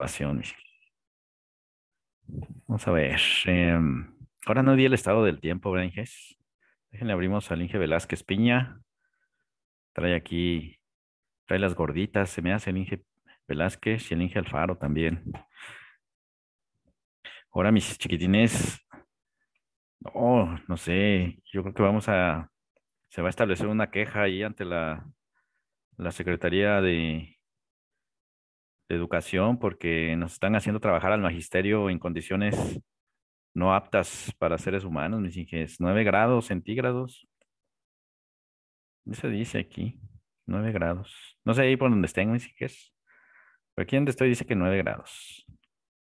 pasiones. Vamos a ver. Em, ahora no vi el estado del tiempo, Brian Déjenle abrimos al Inge Velázquez Piña. Trae aquí, trae las gorditas. Se me hace el Inge Velázquez y el Inge Alfaro también. Ahora, mis chiquitines. No, no sé. Yo creo que vamos a. Se va a establecer una queja ahí ante la, la Secretaría de educación porque nos están haciendo trabajar al magisterio en condiciones no aptas para seres humanos, mis hijas. 9 grados centígrados. Eso dice aquí. 9 grados. No sé ahí por dónde estén, mis hijas. Pero aquí donde estoy dice que 9 grados.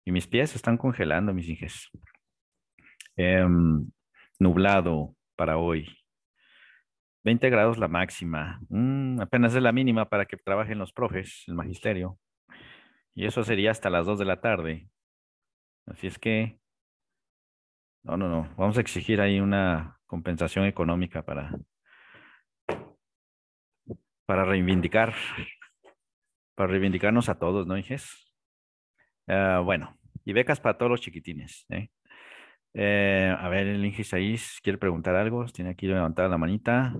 Y mis pies se están congelando, mis hijas. Em, nublado para hoy. 20 grados la máxima. Mm, apenas es la mínima para que trabajen los profes, el magisterio. Y eso sería hasta las 2 de la tarde. Así es que, no, no, no, vamos a exigir ahí una compensación económica para, para reivindicar, para reivindicarnos a todos, ¿no, Inges? Ah, bueno, y becas para todos los chiquitines. ¿eh? Eh, a ver, el Inge quiere preguntar algo. Tiene aquí levantada la manita.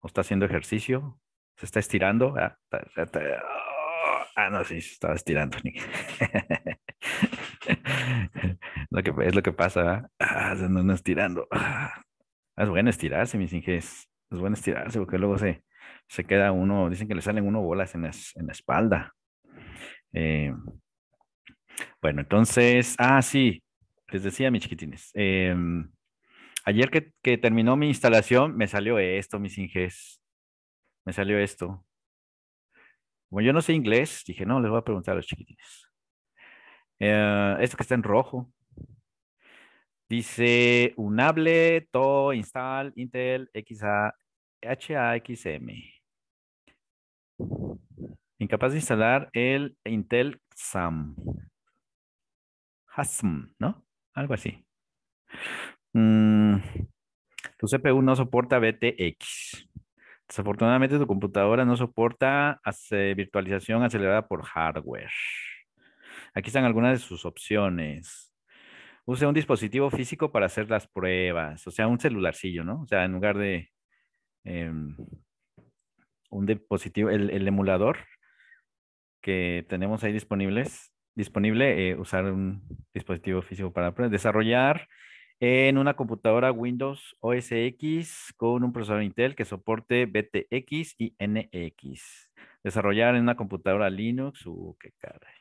O está haciendo ejercicio. Se está estirando. Ah, Ah, no, sí, estaba estirando, lo que, es lo que pasa, ah, se andan estirando. Ah, es bueno estirarse, mis inges. Es bueno estirarse porque luego se, se queda uno, dicen que le salen uno bolas en, en la espalda. Eh, bueno, entonces, ah, sí, les decía, mis chiquitines. Eh, ayer que, que terminó mi instalación, me salió esto, mis inges. Me salió esto. Como yo no sé inglés, dije, no, les voy a preguntar a los chiquitines. Eh, esto que está en rojo. Dice unable to install Intel XA, HAXM. Incapaz de instalar el Intel XAM. HASM, ¿no? Algo así. Mm, tu CPU no soporta BTX. Desafortunadamente tu computadora no soporta virtualización acelerada por hardware. Aquí están algunas de sus opciones. Use un dispositivo físico para hacer las pruebas, o sea, un celularcillo, ¿no? O sea, en lugar de em, un dispositivo, el, emulador que tenemos ahí disponibles, disponible, eh, usar un dispositivo físico para Desarrollar en una computadora Windows OS X con un procesador Intel que soporte BTX y NX. Desarrollar en una computadora Linux, uh, qué caray.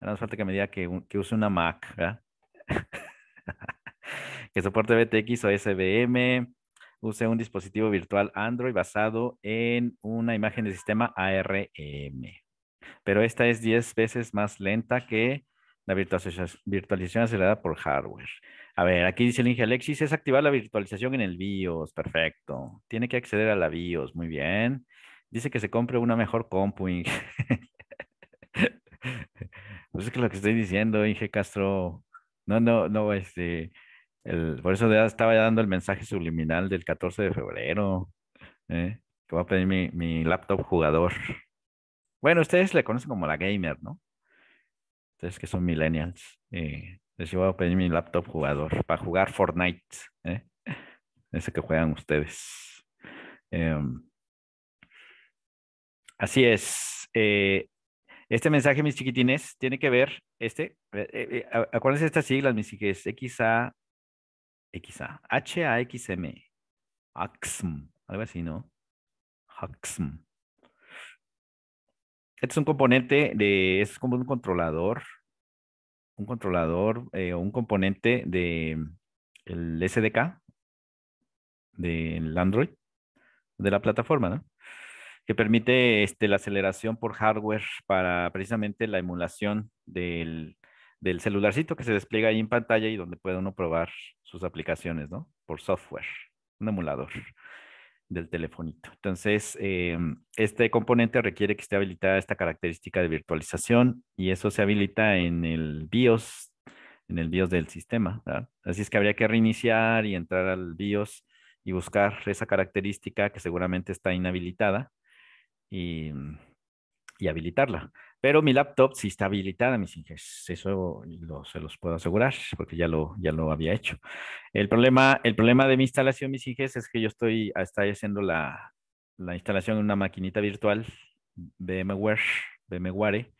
más falta que me diga que, use una Mac, que soporte BTX o SVM, use un dispositivo virtual Android basado en una imagen de sistema ARM. Pero esta es 10 veces más lenta que la virtualización acelerada por hardware. A ver, aquí dice el Inge Alexis, es activar la virtualización en el BIOS. Perfecto. Tiene que acceder a la BIOS. Muy bien. Dice que se compre una mejor compu, Inge. pues es que lo que estoy diciendo, Inge Castro. No, no, no, este. El, por eso estaba ya dando el mensaje subliminal del 14 de febrero. ¿eh? Que va a pedir mi, mi laptop jugador. Bueno, ustedes le conocen como la gamer, ¿no? Ustedes que son millennials, eh, les voy a pedir mi laptop jugador para jugar Fortnite, ¿eh? ese que juegan ustedes. Em, así es. Eh, este mensaje, mis chiquitines, tiene que ver, este, acuérdense estas siglas, mis chiquitines, XA, XA, HAXM, AXM, algo así, ¿no? AXM. Este es un componente de, es como un controlador, un controlador eh, un componente de mm, el SDK del Android de la plataforma, ¿no? Que permite este, la aceleración por hardware para precisamente la emulación del, del celularcito que se despliega ahí en pantalla y donde puede uno probar sus aplicaciones, ¿no? Por software, un emulador del telefonito. Entonces, em, este componente requiere que esté habilitada esta característica de virtualización y eso se habilita en el BIOS, en el BIOS del sistema. Así es que habría que reiniciar y entrar al BIOS y buscar esa característica que seguramente está inhabilitada y, y habilitarla. Pero mi laptop sí está habilitada, mis inges. Eso se los puedo asegurar porque ya lo, ya lo había hecho. El problema, el problema de mi instalación, mis inges, es que yo estoy, haciendo la, instalación en una maquinita virtual VMware, VMware.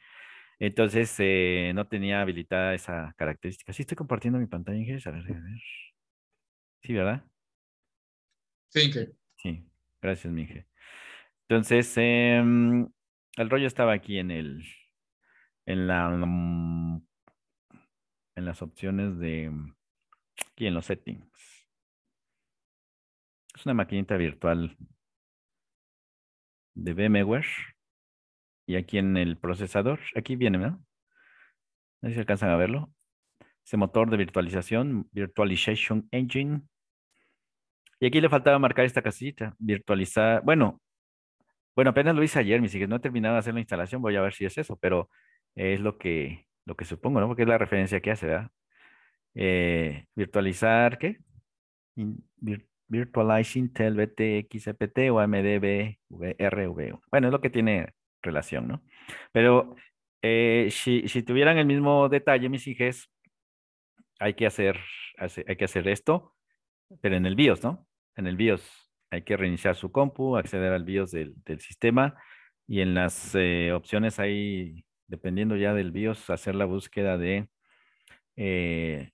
Entonces eh, no tenía habilitada esa característica. Sí estoy compartiendo mi pantalla, Inges. A ver, a ver. Sí, ¿verdad? Sí, Sí, gracias, Inge. Entonces, em, el rollo estaba aquí en el. En la. En las opciones de. Aquí en los settings. Es una maquinita virtual de VMware. Y aquí en el procesador, aquí viene, ¿no? No sé si alcanzan a verlo. Ese motor de virtualización, Virtualization Engine. Y aquí le faltaba marcar esta casita, virtualizar. Bueno, bueno, apenas lo hice ayer, mis hijos, no he terminado de hacer la instalación, voy a ver si es eso, pero es lo que, lo que supongo, ¿no? Porque es la referencia que hace, ¿verdad? Eh, virtualizar, ¿qué? virtualize Intel BTXPT o AMD R-V. Bueno, es lo que tiene relación, ¿no? Pero eh, si, tuvieran el mismo detalle, mis hijos, hay que hacer, hay que hacer esto, pero en el BIOS, ¿no? En el BIOS hay que reiniciar su compu, acceder al BIOS del, sistema y en las eh, opciones ahí, dependiendo ya del BIOS, hacer la búsqueda de eh,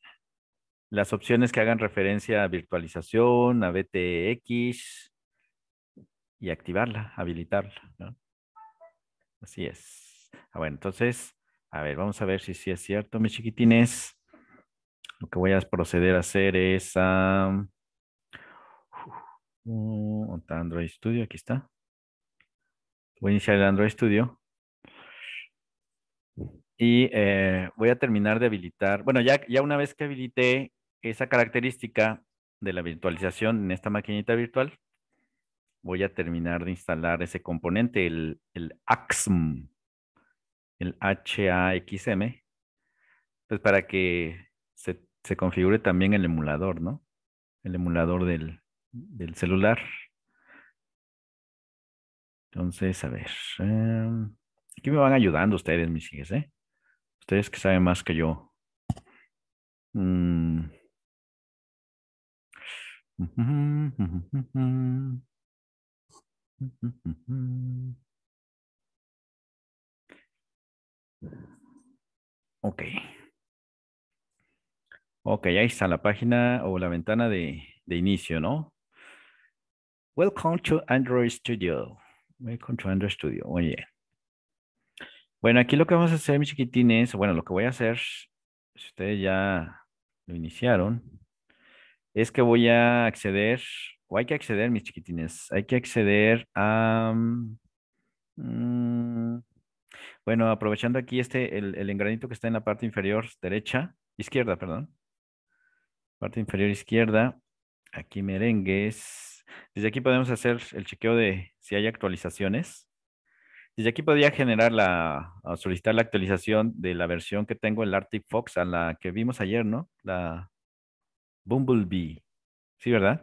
las opciones que hagan referencia a virtualización, a BTX y activarla, habilitarla. Así es. Ah, bueno, entonces, a ver, vamos a ver si sí es cierto, mis chiquitines. Lo que voy a proceder a hacer es... a... Ah, Uh, Android Studio, aquí está. Voy a iniciar el Android Studio. Y eh, voy a terminar de habilitar. Bueno, ya, ya una vez que habilité esa característica de la virtualización en esta maquinita virtual, voy a terminar de instalar ese componente, el, el AXM, el HAXM, pues para que se configure también el emulador, ¿no? El emulador del, del celular. Entonces, a ver. Em, aquí me van ayudando ustedes, mis hijos ¿eh? Ustedes que saben más que yo. Mm. Ok. Ok, ahí está la página o la ventana de, de inicio, ¿no? Welcome to Android Studio. Welcome to Android Studio. Oye. Bueno, aquí lo que vamos a hacer, mis chiquitines, bueno, lo que voy a hacer, si ustedes ya lo iniciaron, es que voy a acceder, o hay que acceder, mis chiquitines, hay que acceder a... Mm, bueno, aprovechando aquí este, el engranito que está en la parte inferior derecha, izquierda, perdón. Parte inferior izquierda, aquí merengues, desde aquí podemos hacer el chequeo de si hay actualizaciones. Desde aquí podría generar la, solicitar la actualización de la versión que tengo el Arctic Fox a la que vimos ayer, ¿no? La Bumblebee. Sí, ¿verdad?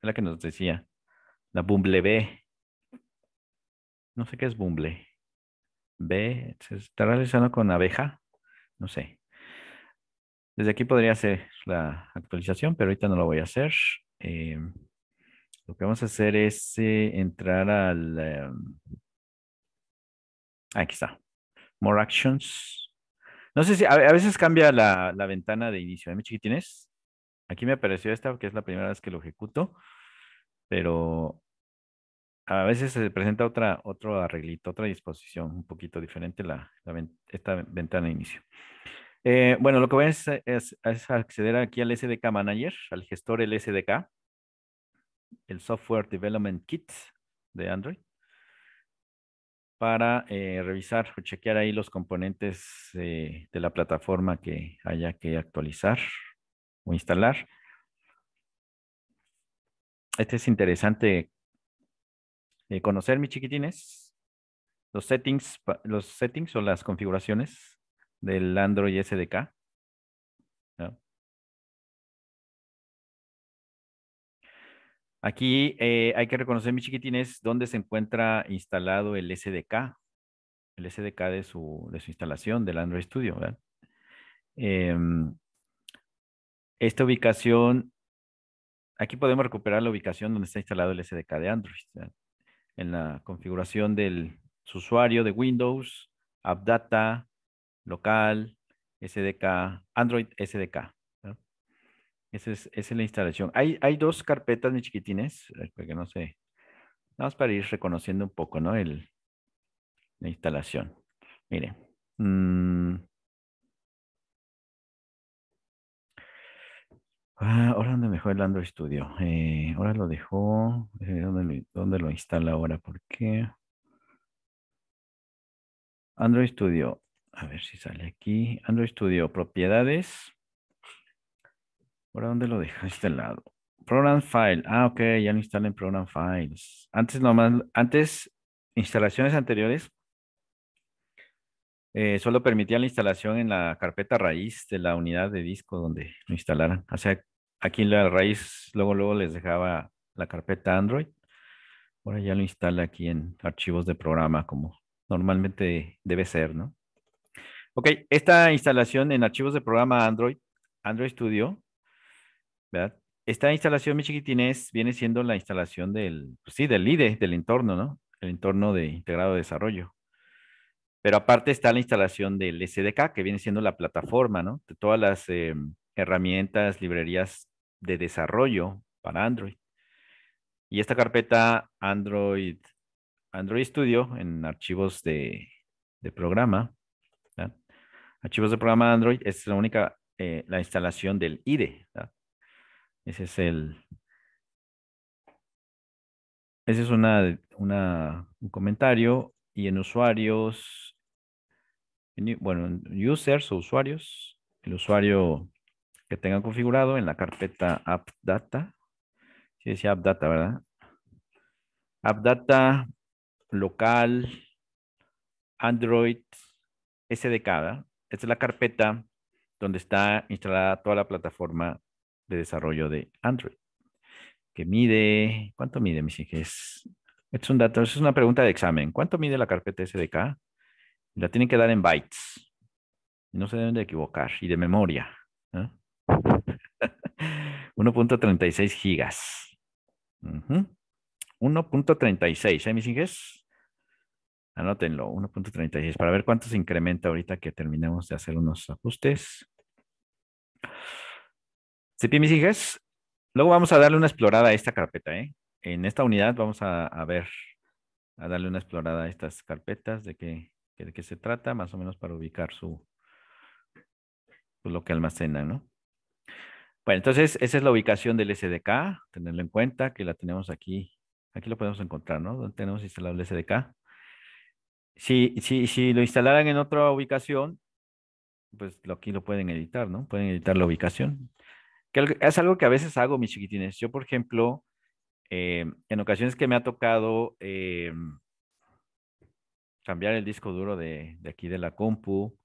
Es la que nos decía. La Bumblebee. No sé qué es Bumble. B, ¿se está realizando con abeja? No sé. Desde aquí podría hacer la actualización, pero ahorita no lo voy a hacer. Eh... Lo que vamos a hacer es eh, entrar al... Eh, aquí está. More Actions. No sé si a, veces cambia la, ventana de inicio. ¿Me ¿eh, mi chiquitines? Aquí me apareció esta porque es la primera vez que lo ejecuto. Pero a veces se presenta otra, otro arreglito, otra disposición un poquito diferente la, esta ventana de inicio. bueno, lo que voy a hacer es, acceder aquí al SDK Manager, al gestor SDK el Software Development Kit de Android para eh, revisar o chequear ahí los componentes eh, de la plataforma que haya que actualizar o instalar. Este es interesante eh, conocer, mis chiquitines, los settings, los settings o las configuraciones del Android SDK. Aquí eh, hay que reconocer, mi chiquitines, dónde se encuentra instalado el SDK, el SDK de su, instalación del Android Studio. Em, esta ubicación, aquí podemos recuperar la ubicación donde está instalado el SDK de Android. En la configuración del usuario de Windows, AppData, local, SDK, Android SDK. Esa es, la instalación. Hay, dos carpetas, mis chiquitines, eh, porque no sé. Vamos para ir reconociendo un poco, ¿no? la instalación. Miren. Mm. Ah, ahora donde dejó el Android Studio. Eh, ahora lo dejó. Eh, ¿dónde, ¿Dónde lo instala ahora? ¿Por qué? Android Studio. A ver si sale aquí. Android Studio, propiedades. ¿Por dónde lo dejaste al lado? Program File. Ah, ok, ya lo instalé en Program Files. Antes nomás, antes, instalaciones anteriores eh, solo permitían la instalación en la carpeta raíz de la unidad de disco donde lo instalaran. O sea, aquí en la raíz luego, luego les dejaba la carpeta Android. Ahora ya lo instala aquí en archivos de programa como normalmente debe ser, ¿no? Ok, esta instalación en archivos de programa Android, Android Studio, esta instalación, mi chiquitines, viene siendo la instalación del, pues sí, del IDE, del entorno, ¿no? El entorno de integrado de desarrollo. Pero aparte está la instalación del SDK, que viene siendo la plataforma, ¿no? De todas las eh, herramientas, librerías de desarrollo para Android. Y esta carpeta Android, Android Studio en archivos de, programa, archivos de programa Android, es la única, eh, la instalación del IDE. ¿verdad? Ese es el. Ese es una, un comentario. Y en usuarios, bueno, users o usuarios, el usuario que tengan configurado en la carpeta AppData. Sí decía AppData, ¿verdad? AppData local, Android, SDK. Esta es la carpeta donde está instalada toda la plataforma de desarrollo de Android, que mide ¿cuánto mide, mis hijos Es un dato, es una pregunta de examen. ¿Cuánto mide la carpeta SDK? La tienen que dar en bytes. No se deben de equivocar. Y de memoria. 1.36 gigas. 1.36, ¿eh, mis hijos? Anótenlo, 1.36, para ver cuánto se incrementa ahorita que terminemos de hacer unos ajustes. Sí, mis hijas, luego vamos a darle una explorada a esta carpeta, ¿eh? En esta unidad vamos a, ver, a darle una explorada a estas carpetas, de qué, de se trata, más o menos para ubicar su, pues, lo que almacena ¿no? Bueno, entonces esa es la ubicación del SDK, tenerlo en cuenta que la tenemos aquí, aquí lo podemos encontrar, ¿no? Donde tenemos instalado el SDK. Si, lo instalaran en otra ubicación, pues aquí lo pueden editar, ¿no? Pueden editar la ubicación es algo que a veces hago, mis chiquitines. Yo, por ejemplo, eh, en ocasiones que me ha tocado eh, cambiar el disco duro de, aquí de la compu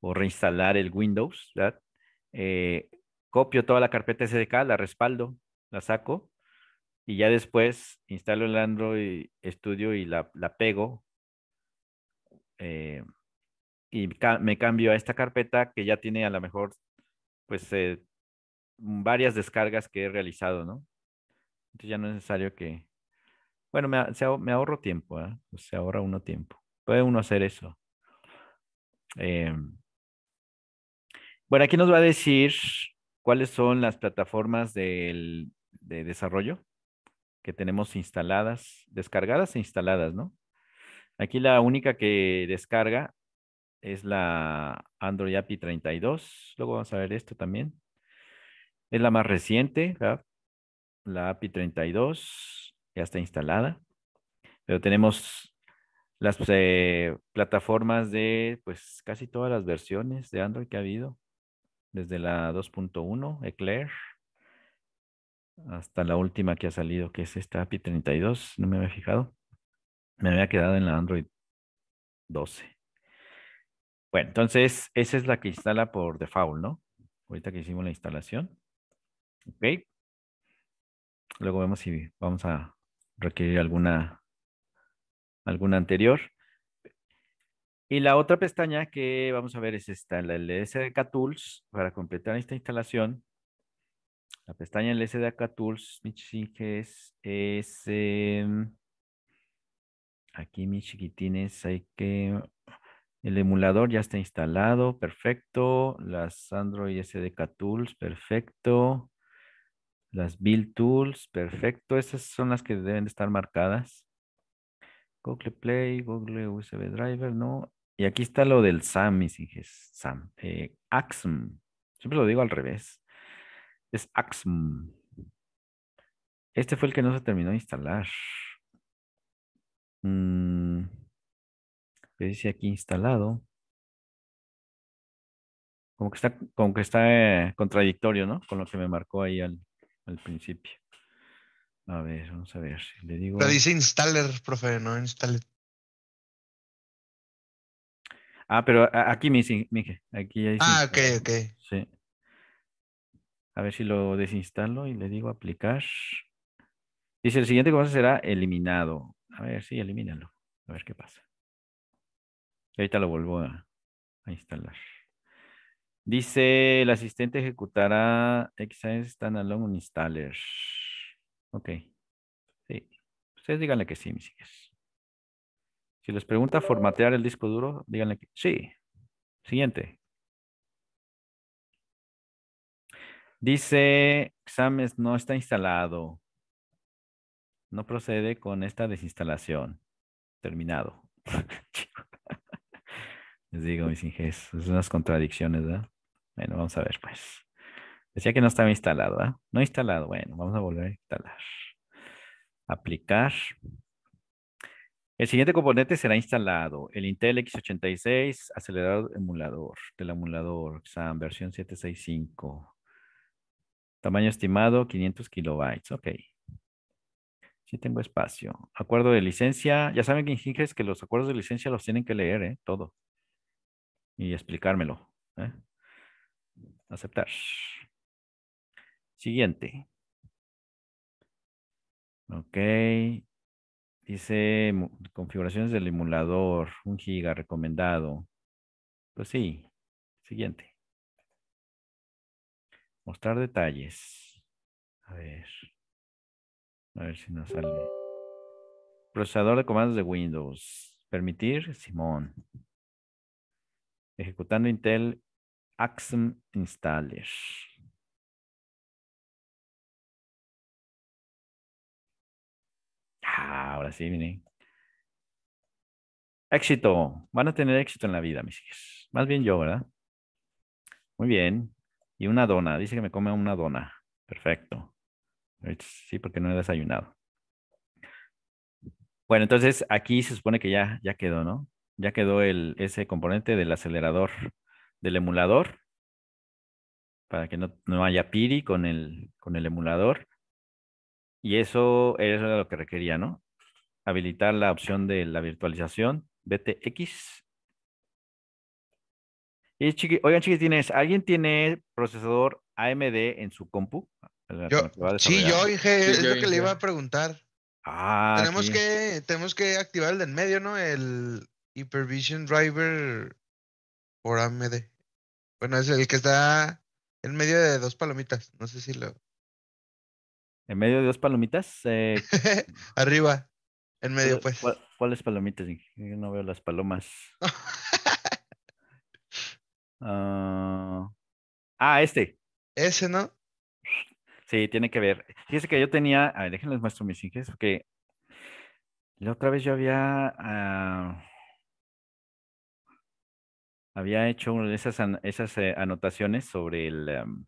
o reinstalar el Windows, eh, copio toda la carpeta SDK, la respaldo, la saco y ya después instalo el Android Studio y la, pego y me cambio a esta carpeta que ya tiene a lo mejor pues varias descargas que he realizado, ¿no? Entonces ya no es necesario que... Bueno, me, ahorro tiempo, ¿eh? se ahorra uno tiempo. Puede uno hacer eso. Em, bueno, aquí nos va a decir cuáles son las plataformas de desarrollo que tenemos instaladas, descargadas e instaladas, ¿no? Aquí la única que descarga es la Android API 32. Luego vamos a ver esto también. Es la más reciente, la API 32 ya está instalada, pero tenemos las eh, plataformas de pues casi todas las versiones de Android que ha habido, desde la 2.1 Eclair hasta la última que ha salido, que es esta API 32, no me había fijado, me había quedado en la Android 12. Bueno, entonces esa es la que instala por default, ¿no? Ahorita que hicimos la instalación. Ok. Luego vemos si vamos a requerir alguna, alguna anterior. Y la otra pestaña que vamos a ver es esta, la LSDK Tools, para completar esta instalación. La pestaña LSDK Tools, es, es aquí mis chiquitines, hay que, el emulador ya está instalado, perfecto. Las Android SDK Tools, perfecto. Las build tools, perfecto. Esas son las que deben estar marcadas. Google Play, Google USB Driver, no. Y aquí está lo del SAM, mis SAM. Eh, AXM. Siempre lo digo al revés. Es AXM. Este fue el que no se terminó de instalar. Mm, ¿Qué dice aquí instalado. Como que está, como que está eh, contradictorio, ¿no? Con lo que me marcó ahí al, al principio. A ver, vamos a ver. Si le digo... dice installer, profe, no installer. Ah, pero aquí me dice, aquí ya dice. Ah, ok, ok. Sí. A ver si lo desinstalo y le digo aplicar. Dice, el siguiente cosa será eliminado. A ver, si elimínalo. A ver qué pasa. Ahorita lo vuelvo a instalar. Dice, el asistente ejecutará XS Standalone Installer. Ok. Sí. Ustedes díganle que sí, mis hijas. Si les pregunta formatear el disco duro, díganle que sí. Siguiente. Dice, Exams no está instalado. No procede con esta desinstalación. Terminado. Les digo, mis inges, son unas contradicciones, ¿verdad? Bueno, vamos a ver, pues. Decía que no estaba instalado, ¿ah? No instalado. Bueno, vamos a volver a instalar. Aplicar. El siguiente componente será instalado. El Intel X86 acelerado emulador del emulador XAM versión 765. Tamaño estimado 500 kilobytes. Ok. Sí tengo espacio. Acuerdo de licencia. Ya saben que es que los acuerdos de licencia los tienen que leer, ¿eh? Todo. Y explicármelo. ¿eh? Aceptar. Siguiente. Ok. Dice configuraciones del emulador, un giga recomendado. Pues sí. Siguiente. Mostrar detalles. A ver. A ver si nos sale. Procesador de comandos de Windows. Permitir, Simón. Ejecutando Intel Axum Installer. Ah, ahora sí, miren. Éxito. Van a tener éxito en la vida, mis hijos. Más bien yo, ¿verdad? Muy bien. Y una dona. Dice que me come una dona. Perfecto. Sí, porque no he desayunado. Bueno, entonces aquí se supone que ya, ya quedó, ¿no? Ya quedó el, ese componente del acelerador del emulador, para que no, no, haya Piri con el, con el emulador. Y eso era lo que requería, ¿no? Habilitar la opción de la virtualización BTX. oigan, chiquitines, ¿alguien tiene procesador AMD en su compu? Yo, sí, yo dije, es lo que le iba a preguntar. Ah, tenemos, que, tenemos que activar el de en medio, ¿no? El Hypervision Driver por AMD. Bueno, es el que está en medio de dos palomitas. No sé si lo. ¿En medio de dos palomitas? Eh, Arriba. En medio, pues. ¿Cuáles palomitas? Yo no veo las palomas. Ah, ah, este. Ese, ¿no? Sí, tiene que ver. fíjese que yo tenía. A ver, déjenles muestro mis ingresos, porque la otra vez yo había. Ah, había hecho esas, esas eh, anotaciones sobre el em,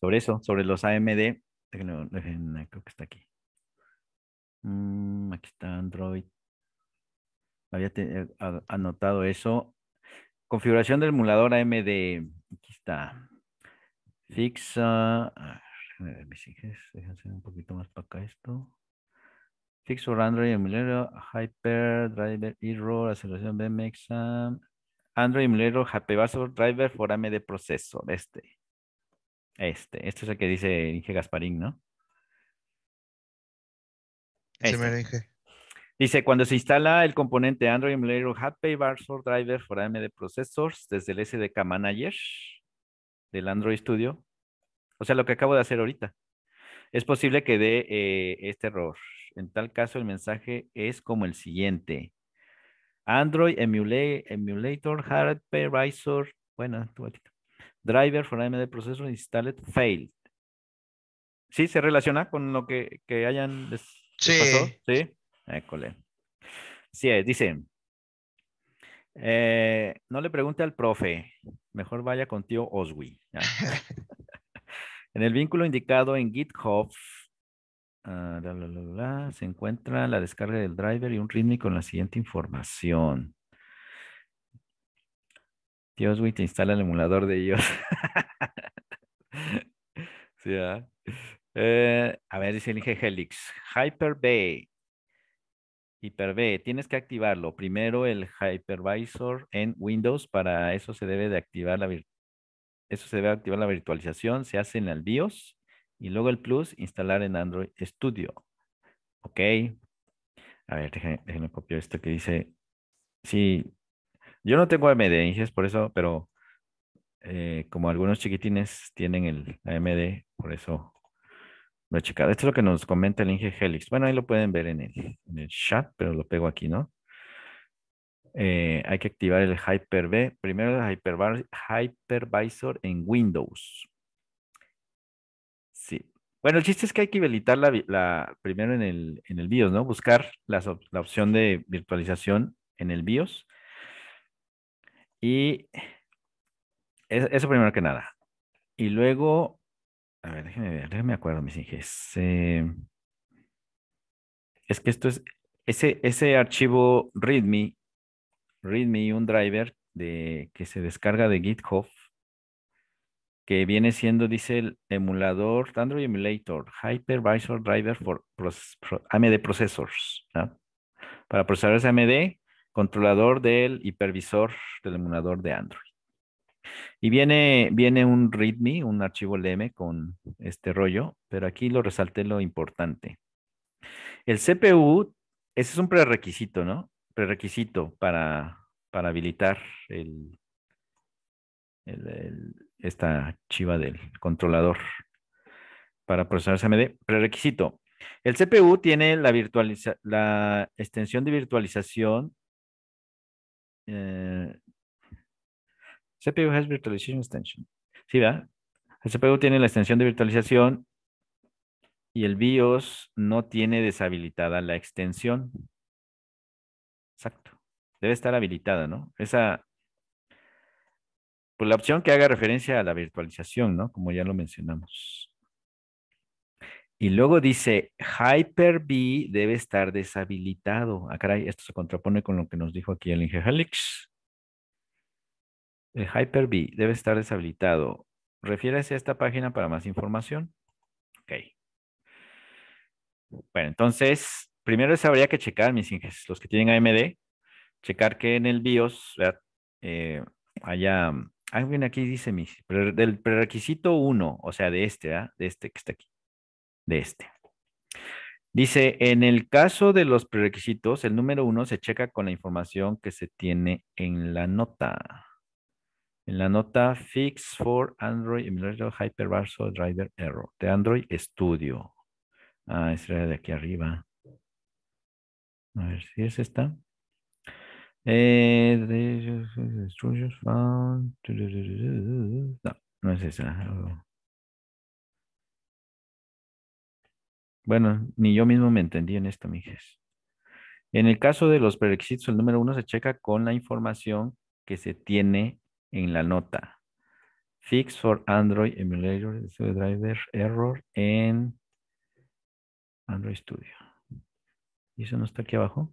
sobre eso, sobre los AMD. creo que está aquí. Mm, aquí está Android. Había eh, anotado eso. Configuración del emulador AMD. Aquí está. Fixa. Ver, mis déjense un poquito más para acá esto. Fix for Android, emulador, Hyper, Driver, Error, aceleración BMX, e Android emulator Happybasso driver for AMD processor. Este. Este. esto es el que dice Inge Gasparín, ¿no? Este. Dice, cuando se instala el componente Android happy Barcelona driver for AMD processors desde el SDK Manager del Android Studio, o sea, lo que acabo de hacer ahorita, es posible que dé eh, este error. En tal caso, el mensaje es como el siguiente. Android Emulator, emulator Hardware bueno, Driver for AMD Processor Installed Failed. ¿Sí se relaciona con lo que, hayan sí. Sí. École. Sí, dice. Eh, no le pregunte al profe, mejor vaya con tío Oswi. en el vínculo indicado en GitHub Ah, se encuentra la descarga del driver y un readme con la siguiente información. Dios, güey, te instala el emulador de ellos. Eh, a ver, dice elige Helix. Hyper-V. Hyper-V. Tienes que activarlo. Primero el hypervisor en Windows. Para eso se debe de activar la, eso se debe activar la virtualización. Se hace en el BIOS y luego el plus, instalar en Android Studio. Ok. A ver, déjenme, copiar esto que dice. Sí, yo no tengo AMD, es por eso, pero eh, como algunos chiquitines tienen el AMD, por eso lo he checado. Esto es lo que nos comenta el Inge Helix. Bueno, ahí lo pueden ver en el, chat, pero lo pego aquí, ¿no? Eh, hay que activar el Hyper-V. Primero el Hypervisor en Windows. Bueno, el chiste es que hay que habilitar la, primero en el, en el BIOS, ¿no? Buscar la opción de virtualización en el BIOS. Y eso primero que nada. Y luego, a ver, déjeme ver, déjenme acuerdo, mis hijos. Eh, es que esto es, ese, ese archivo README, README, un driver de, que se descarga de GitHub, que viene siendo, dice el emulador, Android Emulator, Hypervisor Driver for AMD Processors, ¿no? para procesadores AMD, controlador del hipervisor del emulador de Android. Y viene, viene un README, un archivo LM con este rollo, pero aquí lo resalté lo importante. El CPU, ese es un prerequisito, ¿no? Prerequisito para, habilitar el esta chiva del controlador para procesar SMD, Prerequisito. El CPU tiene la, la extensión de virtualización. Eh, CPU has virtualization extension. Sí, ¿verdad? El CPU tiene la extensión de virtualización y el BIOS no tiene deshabilitada la extensión. Exacto. Debe estar habilitada, ¿no? Esa pues, la opción que haga referencia a la virtualización, ¿no? Como ya lo mencionamos. Y luego dice, Hyper-V debe estar deshabilitado. Ah, caray, esto se contrapone con lo que nos dijo aquí el Inge Helix. El eh, Hyper-V debe estar deshabilitado. Refiérase a esta página para más información. Ok. Bueno, entonces, primero eso habría que checar, mis Inges, los que tienen AMD, checar que en el BIOS eh, haya alguien ah, aquí dice mis, del prerequisito 1 o sea, de este, ¿ah? de este que está aquí, de este. Dice, en el caso de los prerequisitos, el número uno se checa con la información que se tiene en la nota. En la nota Fix for Android Emulator Hypervisor Driver Error de Android Studio. Ah, esa era de aquí arriba. A ver si es esta no, no es esa. Bueno, ni yo mismo me entendí en esto, mijes. En el caso de los prerequisitos, el número uno se checa con la información que se tiene en la nota. Fix for Android Emulator Driver Error en Android Studio. ¿Y eso no está aquí abajo?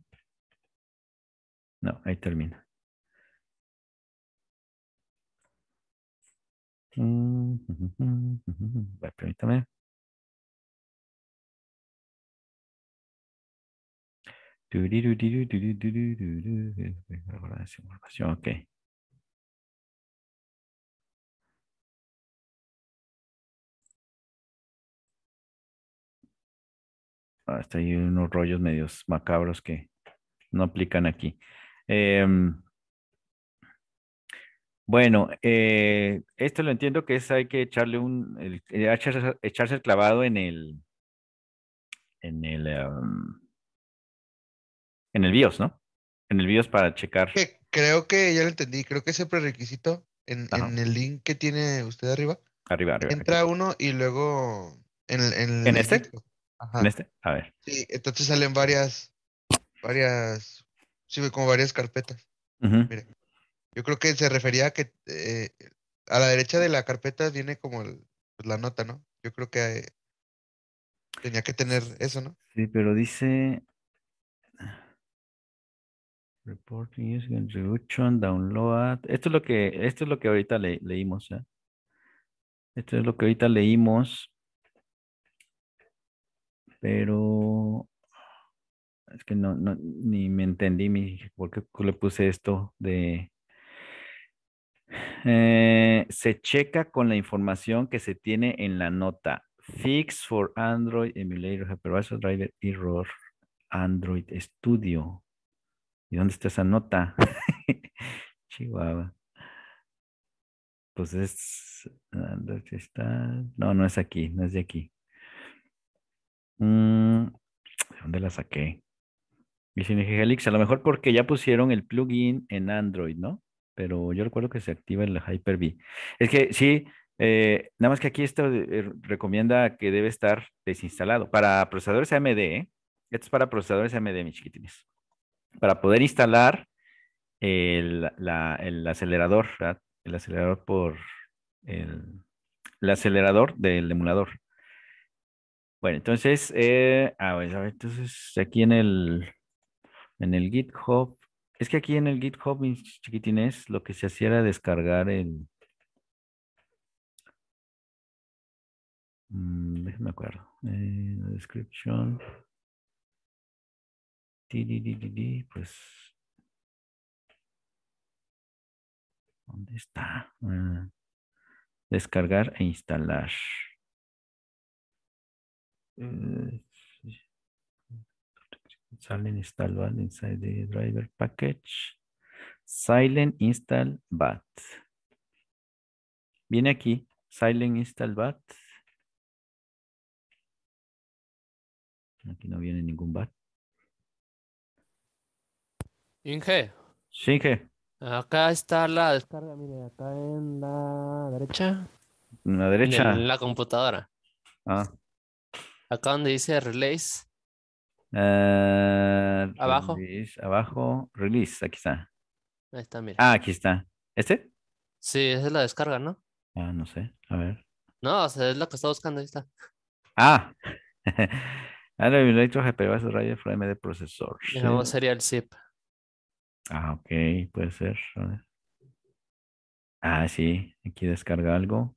No, ahí termina. Ahora permítame. Ok. Hasta ahí unos rollos medios macabros que no aplican aquí. Em, bueno, eh, esto lo entiendo que es hay que echarle un, eh, echarse, el clavado en el, en el, em, en el BIOS, ¿no? En el BIOS para checar. creo que ya lo entendí, creo que ese prerequisito en, en el link que tiene usted arriba. Arriba, arriba. Entra uno y luego en, en, ¿En este. Ajá. En este, a ver. Sí, entonces salen varias, varias Sí, como varias carpetas. yo creo que se refería a que eh, a la derecha de la carpeta viene como pues, la nota, ¿no? Yo creo que eh, tenía que tener eso, ¿no? Sí, pero dice Reporting download. Esto es lo que, esto es lo que ahorita leímos. ¿eh? Esto es lo que ahorita leímos. Pero es que no, no ni me entendí, mi, ¿por qué le puse esto de... Eh, se checa con la información que se tiene en la nota. Fix for Android Emulator Hypervisor Driver Error Android Studio. ¿Y dónde está esa nota? Chihuahua. Pues es. ¿Dónde está? No, no es aquí, no es de aquí. Mm, ¿De dónde la saqué? Y sin Helix, a lo mejor porque ya pusieron el plugin en Android, ¿no? Pero yo recuerdo que se activa el Hyper-V. Es que sí, eh, nada más que aquí esto eh, recomienda que debe estar desinstalado. Para procesadores AMD, ¿eh? esto es para procesadores AMD, mis chiquitines. Para poder instalar el, acelerador, ¿verdad? el acelerador por el, el, acelerador del emulador. Bueno, entonces, eh, ah, entonces aquí en el en el GitHub, es que aquí en el GitHub, chiquitines, lo que se hacía era descargar el... Mm, me acuerdo. Eh, la descripción. pues... ¿Dónde está? Ah, descargar e instalar. Mm. Eh, silent install bat inside the driver package. Silent install bat. Viene aquí, silent install bat. Aquí no viene ningún bat. Inge. Inge. Acá está la descarga, mire, acá en la derecha. En la derecha. En la computadora. Ah. Acá donde dice release, Ah, abajo. Release, abajo, release, aquí está. Ah, aquí está. ¿Este? Sí, esa es la descarga, ¿no? Ah, no sé, a ver. No, es la que está buscando, ahí está. Ah. Ahora electro GPU su rayo frame de procesor. No, sería el zip. Ah, ok, puede ser. Ah, sí, aquí descarga algo.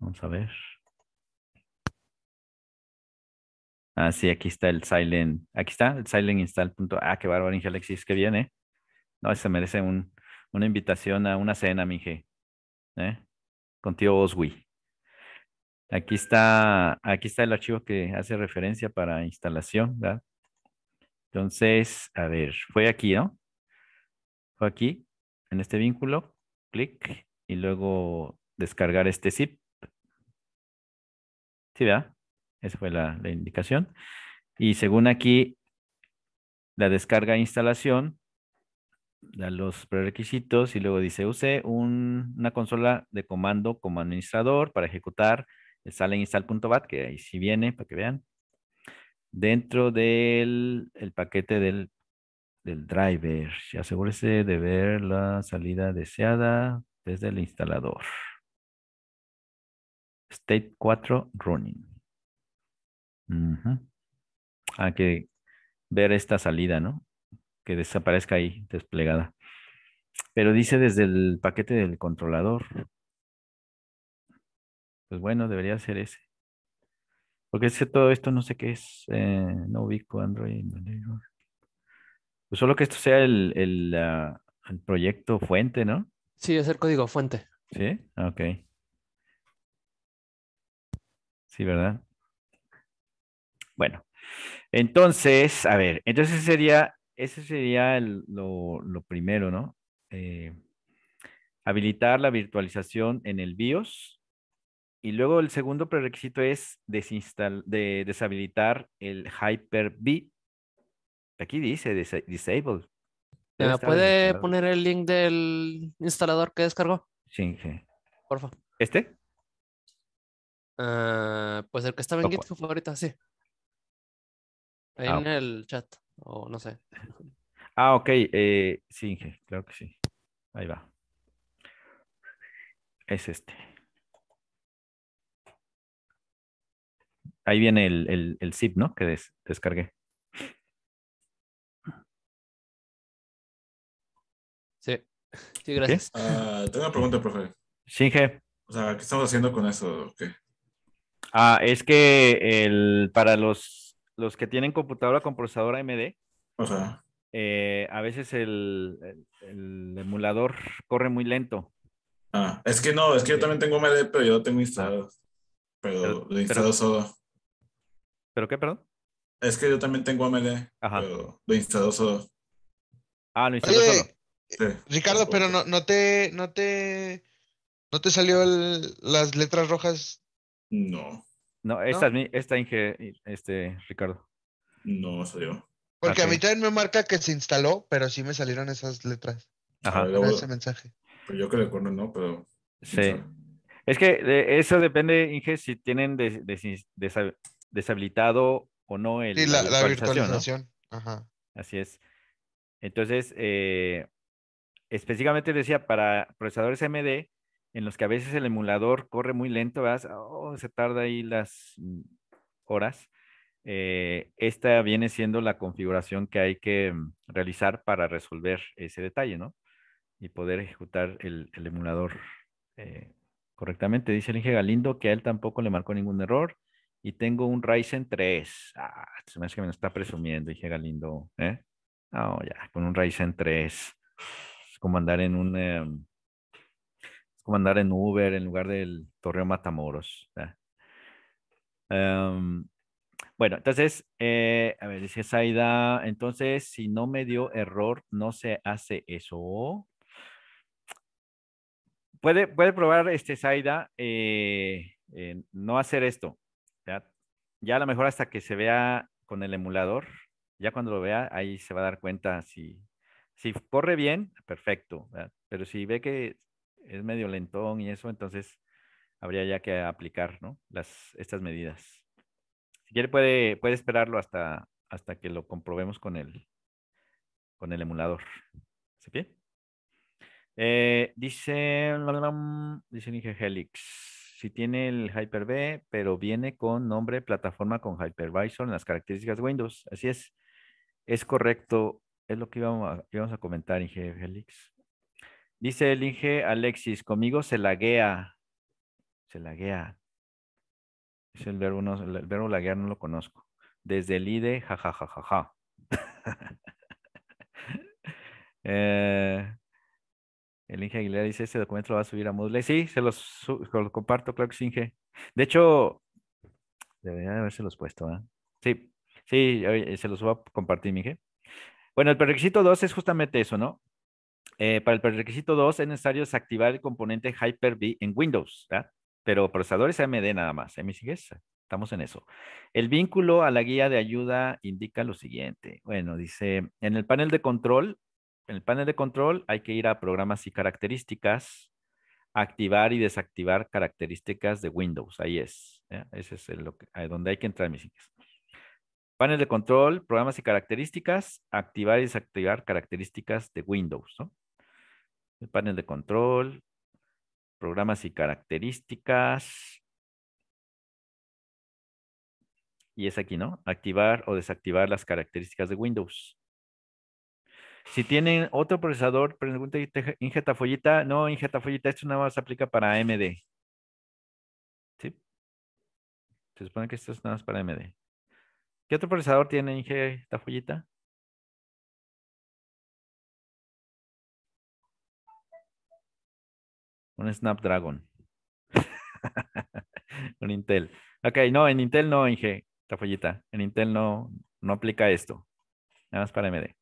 Vamos a ver. Ah, sí, aquí está el Silent, aquí está el Silent Install. Ah, qué bárbaro, Ingelexis, alexis que viene. ¿eh? No, se merece una invitación a una cena, minge. ¿Eh? Con tío Aquí está, aquí está el archivo que hace referencia para instalación, ¿verdad? Entonces, a ver, fue aquí, ¿no? Fue aquí, en este vínculo, clic, y luego descargar este zip. ¿Sí, verdad? Esa fue la, indicación. Y según aquí, la descarga e instalación, da los prerequisitos y luego dice, use una consola de comando como administrador para ejecutar el sale e install.bat, que ahí sí viene, para que vean. Dentro del el paquete del, del driver, y asegúrese de ver la salida deseada desde el instalador. State 4 running. Hay que ver esta salida, ¿no? Que desaparezca ahí desplegada. Pero dice desde el paquete del controlador. Pues bueno, debería ser ese. Porque es todo esto no sé qué es. Eh, no ubico Android. Pues solo que esto sea el, ah, el proyecto fuente, ¿no? Sí, es el código fuente. Sí, ah, ok. Sí, ¿verdad? Bueno, entonces, a ver, entonces sería, ese sería lo, primero, ¿no? Eh, habilitar la virtualización en el BIOS. Y luego el segundo prerequisito es de, deshabilitar el Hyper-V. Aquí dice disable. ¿Me puede poner el link del instalador que descargó? Sí, sí. Por favor. ¿Este? Ah, pues el que estaba en GitHub ahorita, sí. Ahí en el chat, o no sé. Ah, ok. Eh, sí, creo que sí. Ahí va. Es este. Ahí viene el, el, el zip, ¿no? Que descargué. Sí. Sí, gracias. Ah, tengo una pregunta, profe. Sí, O sea, ¿qué estamos haciendo con eso? ¿Qué? Ah, es que el, para los los que tienen computadora con procesador AMD, o eh, a veces el, emulador corre muy lento. Ah, es que no, es que yo eh, también tengo AMD, pero yo lo tengo instalado. Ah, pero, lo instalado solo. ¿Pero qué, perdón? Es que yo también tengo AMD, Ajá. pero lo instalado. solo. Ah, lo instaló solo. Eh, Ricardo, pero no, te, no te, no te salió las letras rojas. No. No, esta, Es mi, esta Inge, este, Ricardo. No, soy yo. Porque a mí también me marca que se instaló, pero sí me salieron esas letras. Ajá. ese mensaje. Pero pues yo que no, pero. Sí. Es que eso depende, Inge, si tienen deshabilitado o no el. Sí, la, virtualización. Ajá. Así es. Entonces, eh, específicamente decía para procesadores AMD, en los que a veces el emulador corre muy lento, oh, se tarda ahí las mm, horas. Eh, esta viene siendo la configuración que hay que mm, realizar para resolver ese detalle, ¿no? Y poder ejecutar el, emulador eh, correctamente. Dice el Inge Galindo que a él tampoco le marcó ningún error. Y tengo un Ryzen 3. Ah, se me hace que me lo está presumiendo, Inge Galindo. ¿eh? ya, con un Ryzen 3. Es como andar en un em, mandar en Uber en lugar del Torreón Matamoros. Em, bueno, entonces, eh, a ver, dice Saida, entonces, si no me dio error, no se hace eso. Puede, puede probar, este Saida, eh, no hacer esto. ¿ya? a lo mejor hasta que se vea con el emulador, ya cuando lo vea, ahí se va a dar cuenta si, si corre bien, perfecto. Pero si ve que es medio lentón y eso, entonces habría ya que aplicar ¿no? Las, estas medidas. Si quiere puede, puede esperarlo hasta, hasta que lo comprobemos con el, con el emulador. ¿Se pide? Eh, dice, dice Inge Helix, si tiene el Hyper-V, pero viene con nombre plataforma con Hypervisor en las características Windows. Así es, es correcto, es lo que íbamos a, íbamos a comentar, Inge Helix. Dice el Inge Alexis, conmigo se laguea. Se laguea. Es el verbo, el verbo laguear no lo conozco. Desde el IDE, jajajajaja. Eh, el Inge Aguilera dice, este documento lo va a subir a Moodle. Sí, se los, comparto, claro que sí, Inge. De hecho, debería de haberse los puesto. ¿eh? Sí, sí, se los va a compartir, Inge. Bueno, el prerequisito 2 es justamente eso, ¿no? Eh, para el prerequisito 2 es necesario desactivar el componente Hyper-V en Windows, ¿ya? pero procesadores AMD nada más. ¿eh? mis sigues? Estamos en eso. El vínculo a la guía de ayuda indica lo siguiente. Bueno, dice, en el panel de control, en el panel de control hay que ir a programas y características, activar y desactivar características de Windows. Ahí es. ¿eh? Ese es lo donde hay que entrar, mis sigues. Panel de control, programas y características, activar y desactivar características de Windows. ¿no? el panel de control, programas y características. Y es aquí, ¿no? Activar o desactivar las características de Windows. Si tienen otro procesador, pregunta Ingeta Follita. No, Ingeta Follita, esto nada más aplica para AMD. ¿Sí? Se supone que esto es nada más para AMD. ¿Qué otro procesador tiene Ingeta Follita? Un Snapdragon. un Intel. Ok, no, en Intel no, Inge, esta En Intel no, no aplica esto. Nada más para MD.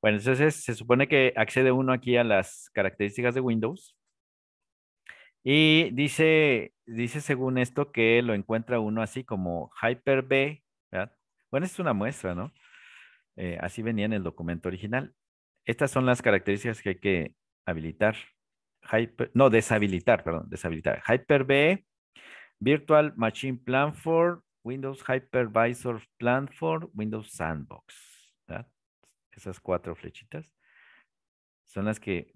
Bueno, entonces se supone que accede uno aquí a las características de Windows. Y dice, dice según esto que lo encuentra uno así como Hyper-V. Bueno, es una muestra, ¿no? Eh, así venía en el documento original. Estas son las características que hay que habilitar no, deshabilitar, perdón, deshabilitar. Hyper-V, Virtual Machine Plan for Windows Hypervisor Plan for Windows Sandbox. Esas cuatro flechitas son las que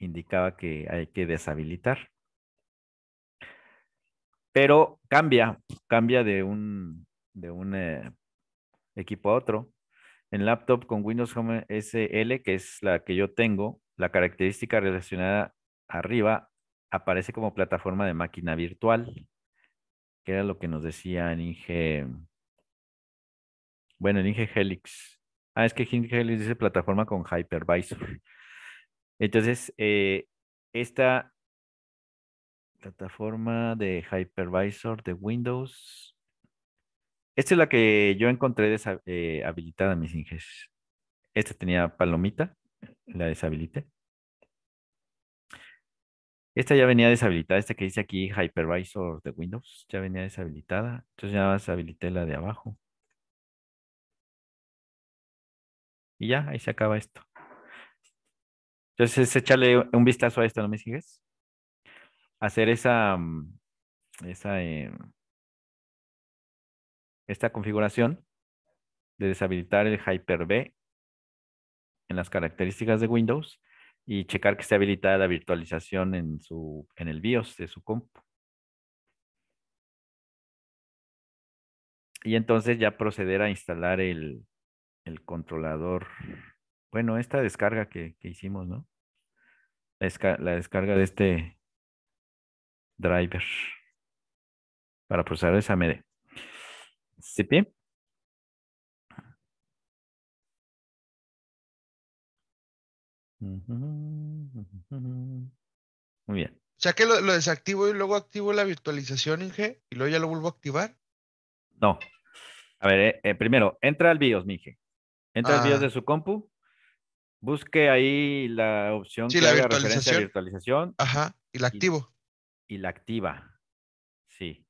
indicaba que hay que deshabilitar. Pero cambia, cambia de un, de un eh, equipo a otro. En laptop con Windows Home SL, que es la que yo tengo, la característica relacionada arriba aparece como plataforma de máquina virtual, que era lo que nos decía en Bueno, Ninge Helix. Ah, es que Helix dice plataforma con hypervisor. Entonces, eh, esta plataforma de hypervisor de Windows. Esta es la que yo encontré deshabilitada, eh, mis Inges. Esta tenía palomita, la deshabilité. Esta ya venía deshabilitada, esta que dice aquí Hypervisor de Windows, ya venía deshabilitada. Entonces ya deshabilité la de abajo. Y ya, ahí se acaba esto. Entonces, echarle un vistazo a esto, ¿no me sigues? Hacer esa, mm, esa, em, esta configuración de deshabilitar el Hyper-V en las características de Windows y checar que esté habilitada la virtualización en, su, en el BIOS de su compu. Y entonces ya proceder a instalar el, controlador. Bueno, esta descarga que, hicimos, ¿no? La, la descarga de este driver para procesar esa MD. Muy bien. O sea que lo, desactivo y luego activo la virtualización en G y luego ya lo vuelvo a activar. No. A ver, eh, eh, primero, entra al BIOS, Mije. Entra al BIOS ah. de su compu. Busque ahí la opción que haga referencia a virtualización. Ajá, y la activo. Y la activa. Sí.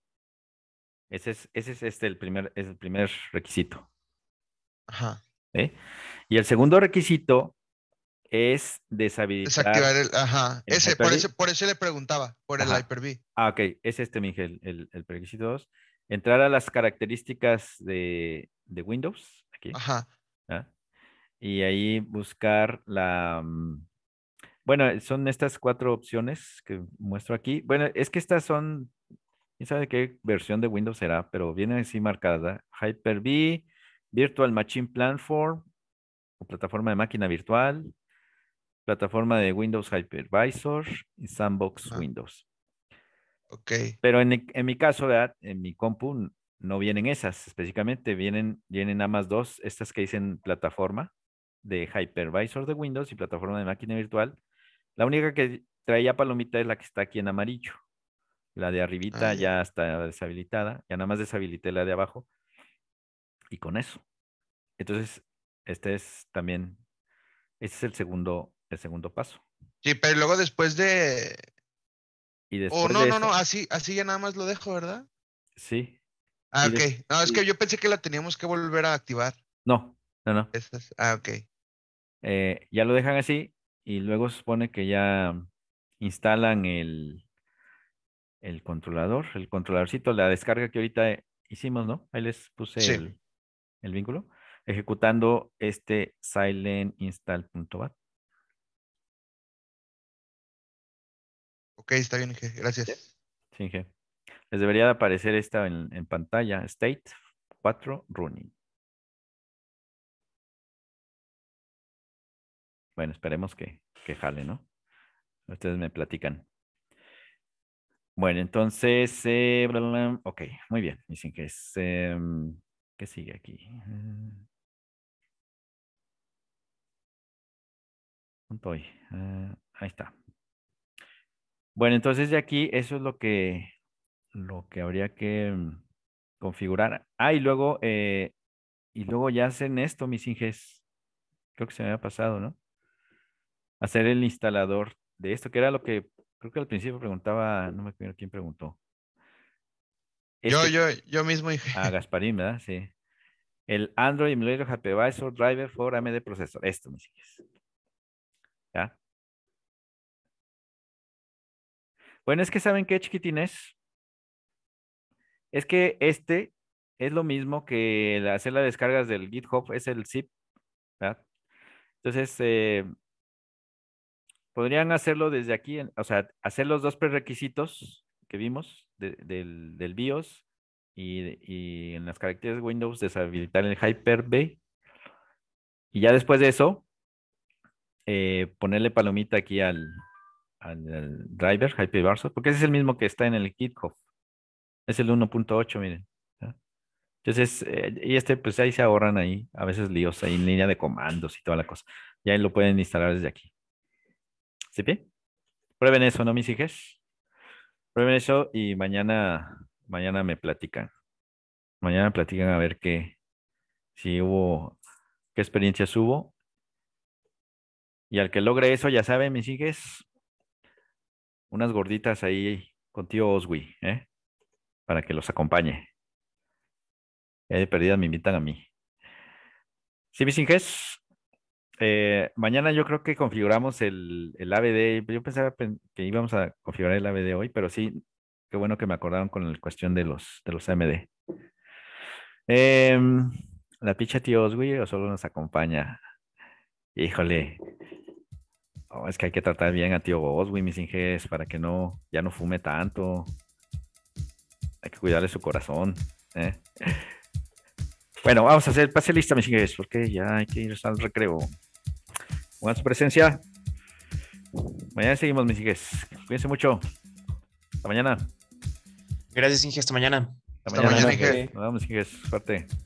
Ese es, este el primer, es el primer requisito. Ajá. ¿Eh? Y el segundo requisito es deshabilitar. Desactivar el, ajá. ese, por eso por eso le preguntaba, por el Hyper-V. Ah, ok, es este, Miguel, el, el 2. Entrar a las características de, Windows, aquí. Ajá. Y ahí buscar la... Mm, bueno, son estas cuatro opciones que muestro aquí. Bueno, es que estas son, quién sabe qué versión de Windows será, pero vienen así marcada. Hyper-V, Virtual Machine Platform, o plataforma de máquina virtual, plataforma de Windows Hypervisor y Sandbox Windows. Ok. Pero en, mi caso, ¿verdad? en mi compu no vienen esas específicamente, vienen, vienen nada más dos, estas que dicen plataforma de Hypervisor de Windows y plataforma de máquina virtual. La única que traía palomita es la que está aquí en amarillo. La de arribita ah, ya está deshabilitada, ya nada más deshabilité la de abajo. Y con eso. Entonces, este es también, este es el segundo el segundo paso. Sí, pero luego después de. Y oh, no, no, no, así, así ya nada más lo dejo, ¿verdad? Sí. Ah, ok. No, es que yo pensé que la teníamos que volver a activar. No, no, no. Ah, ok. Eh, ya lo dejan así y luego se supone que ya instalan el, el controlador, el controladorcito, la descarga que ahorita hicimos, ¿no? Ahí les puse el, el, vínculo, ejecutando este silent install.bat. Ok, está bien, Gracias. Sí, Inge. Les debería de aparecer esta en, pantalla. State 4 running. Bueno, esperemos que, que jale, ¿no? Ustedes me platican. Bueno, entonces, eh, ok, muy bien. Dicen que es, em, ¿qué sigue aquí? Punto hoy. Eh, ahí está. Bueno, entonces de aquí eso es lo que, lo que habría que mm, configurar. Ah, y luego, eh, y luego ya hacen esto, mis inges. Creo que se me había pasado, ¿no? Hacer el instalador de esto, que era lo que creo que al principio preguntaba, no me acuerdo quién preguntó. yo, este yo, mismo. Inge. Ah, Gasparín, ¿verdad? Sí. El Android Emulator Hypervisor Driver for AMD Processor. Esto, mis inges. ¿Ya? Bueno, es que saben qué chiquitines. Es que este es lo mismo que hacer las descargas del GitHub, es el zip. Entonces, eh, podrían hacerlo desde aquí, o sea, hacer los dos prerequisitos que vimos del, BIOS y, en las características de Windows deshabilitar el Hyper-V. Y ya después de eso, eh, ponerle palomita aquí al, en el driver, Hypervisor, porque ese es el mismo que está en el GitHub. Es el 1.8, miren. Entonces, eh, y este, pues ahí se ahorran ahí, a veces líos ahí en línea de comandos y toda la cosa. y ahí lo pueden instalar desde aquí. ¿Sí bien? Prueben eso, ¿no, mis sigues Prueben eso y mañana, mañana me platican. Mañana platican a ver qué, si hubo, qué experiencias hubo. Y al que logre eso, ya saben, mis sigues unas gorditas ahí con tío Oswi, ¿eh? Para que los acompañe. Ya de perdida me invitan a mí. Sí, Vicinges. Eh, mañana yo creo que configuramos el, el ABD. Yo pensaba que íbamos a configurar el ABD hoy, pero sí, qué bueno que me acordaron con la cuestión de los, de los AMD. Em, la picha tío Oswi o solo nos acompaña. Híjole, es que hay que tratar bien a tío Boss, mis inges, para que no, ya no fume tanto. Hay que cuidarle su corazón. ¿eh? Bueno, vamos a hacer pase lista, mis inges, porque ya hay que ir al recreo. Buena su presencia. Mañana seguimos, mis inges. Cuídense mucho. Hasta mañana. Gracias, inges Hasta mañana. Hasta, mañana. mañana Inge.